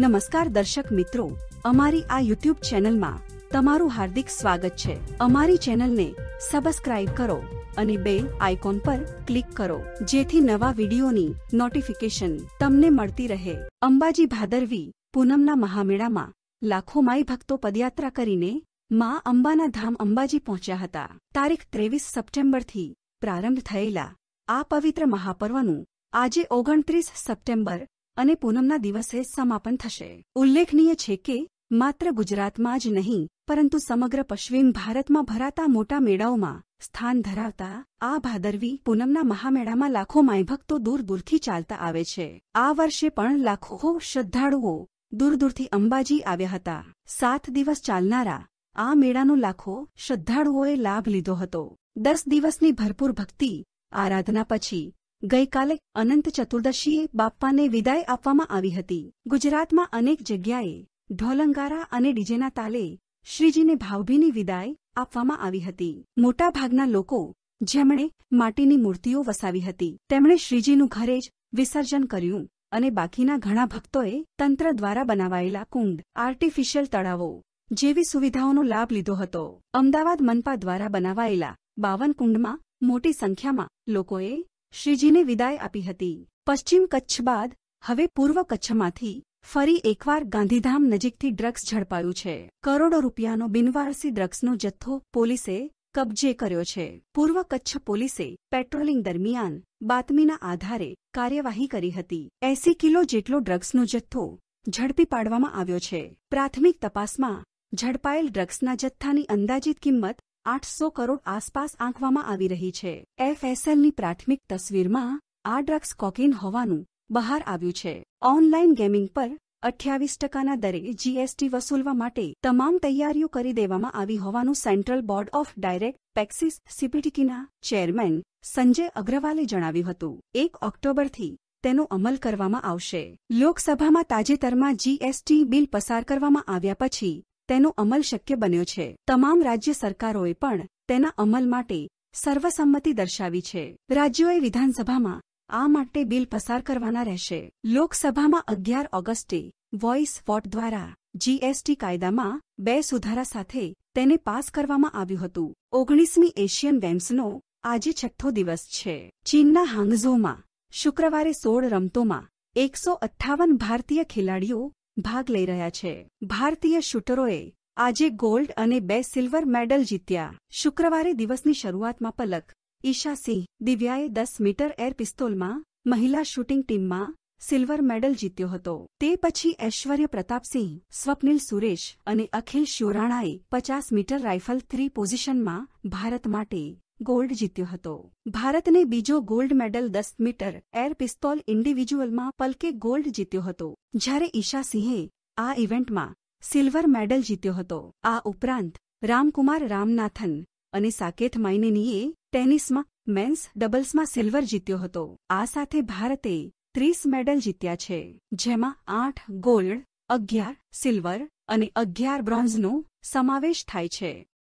નમસ્કાર દર્શક મિત્રો અમારી આ યુટ્યુબ ચેનલમાં તમારું હાર્દિક સ્વાગત છે અમારી ચેનલને સબસ્ક્રાઇબ કરો અને બે આઇકોન પર ક્લિક કરો જેથી નવા વિડીયોની નોટિફિકેશન તમને મળતી રહે અંબાજી ભાદરવી પૂનમના મહામેળામાં લાખો માઈ ભક્તો પદયાત્રા કરીને મા અંબાના ધામ અંબાજી પહોંચ્યા હતા તારીખ ત્રેવીસ સપ્ટેમ્બરથી પ્રારંભ થયેલા આ પવિત્ર મહાપર્વનું આજે ઓગણત્રીસ સપ્ટેમ્બર અને પૂનમના દિવસે સમાપન થશે ઉલ્લેખનીય છે કે માત્ર ગુજરાતમાં જ નહીં પરંતુ સમગ્ર પશ્ચિમ ભારતમાં ભરાતા મોટા મેળાઓમાં સ્થાન ધરાવતા આ ભાદરવી પૂનમના મહામેળામાં લાખો માયભક્તો દૂર દૂરથી ચાલતા આવે છે આ વર્ષે પણ લાખો શ્રદ્ધાળુઓ દૂર દૂરથી અંબાજી આવ્યા હતા સાત દિવસ ચાલનારા આ મેળાનો લાખો શ્રદ્ધાળુઓએ લાભ લીધો હતો દસ દિવસની ભરપૂર ભક્તિ આરાધના પછી ગઈકાલે અનંત ચતુર્દશીએ બાપ્પાને વિદાય આપવામાં આવી હતી ગુજરાતમાં અનેક જગ્યાએ ઢોલંગારા અને ડીજેના તાલે શ્રીજીને ભાવભીની વિદાય આપવામાં આવી હતી મોટાભાગના લોકો જેમણે માટીની મૂર્તિઓ વસાવી હતી તેમણે શ્રીજીનું ઘરે જ વિસર્જન કર્યું અને બાકીના ઘણા ભક્તોએ તંત્ર દ્વારા બનાવાયેલા કુંડ આર્ટિફિશિયલ તળાવો જેવી સુવિધાઓનો લાભ લીધો હતો અમદાવાદ મનપા દ્વારા બનાવાયેલા બાવન કુંડમાં મોટી સંખ્યામાં લોકોએ શ્રીજીને વિદાય આપી હતી પશ્ચિમ કચ્છ બાદ હવે પૂર્વ કચ્છમાંથી ફરી એકવાર ગાંધીધામ નજીકથી ડ્રગ્સ ઝડપાયું છે કરોડો રૂપિયાનો બિનવારસી ડ્રગ્સનો જથ્થો પોલીસે કબજે કર્યો છે પૂર્વ કચ્છ પોલીસે પેટ્રોલિંગ દરમિયાન બાતમીના આધારે કાર્યવાહી કરી હતી એસી કિલો જેટલો ડ્રગ્સનો જથ્થો ઝડપી પાડવામાં આવ્યો છે પ્રાથમિક તપાસમાં ઝડપાયેલ ડ્રગ્સના જથ્થાની અંદાજીત કિંમત આઠસો કરોડ આસપાસ આંકવામાં આવી રહી છે એફએસએલની પ્રાથમિક તસવીરમાં આ ડ્રગ્સ કોકેન હોવાનું બહાર આવ્યું છે ઓનલાઇન ગેમિંગ પર અઠ્યાવીસ ટકાના દરે જીએસટી વસૂલવા માટે તમામ તૈયારીઓ કરી દેવામાં આવી હોવાનું central board of direct taxes સીપીટીકીના ચેરમેન સંજય અગ્રવાલે જણાવ્યું હતું એક ઓક્ટોબરથી તેનો અમલ કરવામાં આવશે લોકસભામાં તાજેતરમાં જીએસટી બિલ પસાર કરવામાં આવ્યા પછી તેનો અમલ શક્ય બન્યો છે તમામ રાજ્ય સરકારોએ પણ તેના અમલ માટે સર્વસંમતિ દર્શાવી છે રાજ્યોએ વિધાનસભામાં આ માટે બિલ પસાર કરવાના રહેશે લોકસભામાં અગિયાર ઓગસ્ટે વોઇસ વોટ દ્વારા જીએસટી કાયદામાં બે સુધારા સાથે તેને પાસ કરવામાં આવ્યું હતું ઓગણીસમી એશિયન ગેમ્સનો આજે છઠ્ઠો દિવસ છે ચીનના હાંગઝોમાં શુક્રવારે સોળ રમતોમાં એકસો અઠ્ઠાવન ભારતીય ખેલાડીઓ ભાગ લઈ રહ્યા છે ભારતીય શૂટરોએ આજે ગોલ્ડ અને બે સિલ્વર મેડલ જીત્યા શુક્રવારે દિવસની શરૂઆતમાં પલક ઈશા સિંહ દિવ્યાએ દસ મીટર એર પિસ્તોલમાં મહિલા શૂટિંગ ટીમમાં સિલ્વર મેડલ જીત્યો હતો તે પછી ઐશ્વર્ય પ્રતાપસિંહ સ્વપ્નિલ સુરેશ અને અખિલ શ્યોરાણાએ પચાસ મીટર રાઇફલ થ્રી પોઝિશનમાં ભારત માટે ગોલ્ડ જીત્યો હતો ભારતને બીજો ગોલ્ડ મેડલ દસ મીટર એર પિસ્તોલ ઇન્ડિવિજ્યુઅલમાં પલકે ગોલ્ડ જીત્યો હતો જ્યારે ઈશા સિંહે આ ઇવેન્ટમાં સિલ્વર મેડલ જીત્યો હતો આ ઉપરાંત રામકુમાર રામનાથન અને સાકેત માઇનેનીએ ટેનિસમાં મેન્સ ડબલ્સમાં સિલ્વર જીત્યો હતો આ સાથે ભારતે ત્રીસ મેડલ જીત્યા છે જેમાં આઠ ગોલ્ડ અગિયાર સિલ્વર અને અગિયાર બ્રોન્ઝનો સમાવેશ થાય છે